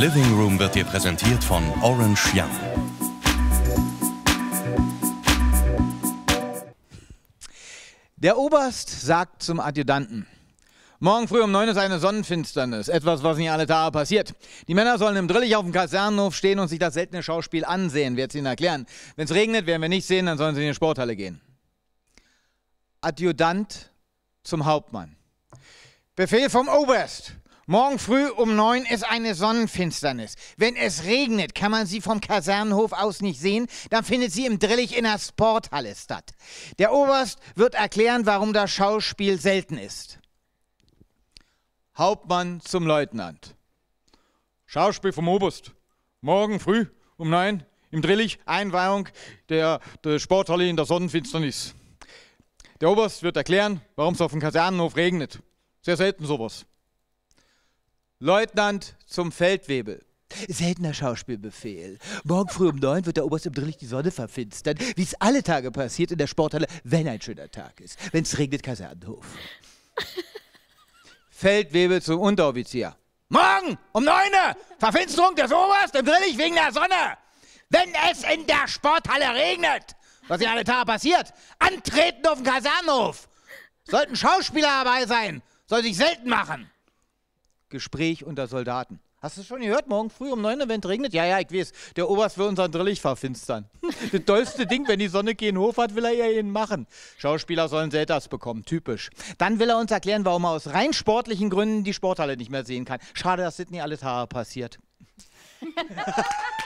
Living Room wird dir präsentiert von Orange Young. Der Oberst sagt zum Adjutanten, Morgen früh um neun ist eine Sonnenfinsternis, etwas, was nicht alle Tage passiert. Die Männer sollen im Drillich auf dem Kasernenhof stehen und sich das seltene Schauspiel ansehen, wird es ihnen erklären. Wenn es regnet, werden wir nicht sehen, dann sollen sie in die Sporthalle gehen. Adjutant zum Hauptmann. Befehl vom Oberst. Morgen früh um neun ist eine Sonnenfinsternis. Wenn es regnet, kann man sie vom Kasernenhof aus nicht sehen. Dann findet sie im Drillich in der Sporthalle statt. Der Oberst wird erklären, warum das Schauspiel selten ist. Hauptmann zum Leutnant. Schauspiel vom Oberst. Morgen früh um neun im Drillich Einweihung der, der Sporthalle in der Sonnenfinsternis. Der Oberst wird erklären, warum es auf dem Kasernenhof regnet. Sehr selten sowas. Leutnant zum Feldwebel. Seltener Schauspielbefehl. Morgen früh um neun wird der Oberst im Drillich die Sonne verfinstern, wie es alle Tage passiert in der Sporthalle, wenn ein schöner Tag ist. Wenn es regnet, Kasernenhof. Feldwebel zum Unteroffizier. Morgen um neun Verfinsterung des Oberst im Drillich wegen der Sonne. Wenn es in der Sporthalle regnet, was ja alle Tage passiert, antreten auf den Kasernenhof. Sollten Schauspieler dabei sein, soll sich selten machen. Gespräch unter Soldaten. Hast du schon gehört? Morgen früh um 9 Uhr, wenn es regnet? Ja, ja, ich weiß. Der Oberst will unseren Drillig verfinstern. das dollste Ding, wenn die Sonne keinen Hof hat, will er ja ihn machen. Schauspieler sollen Selters bekommen, typisch. Dann will er uns erklären, warum er aus rein sportlichen Gründen die Sporthalle nicht mehr sehen kann. Schade, dass das alles Haare passiert.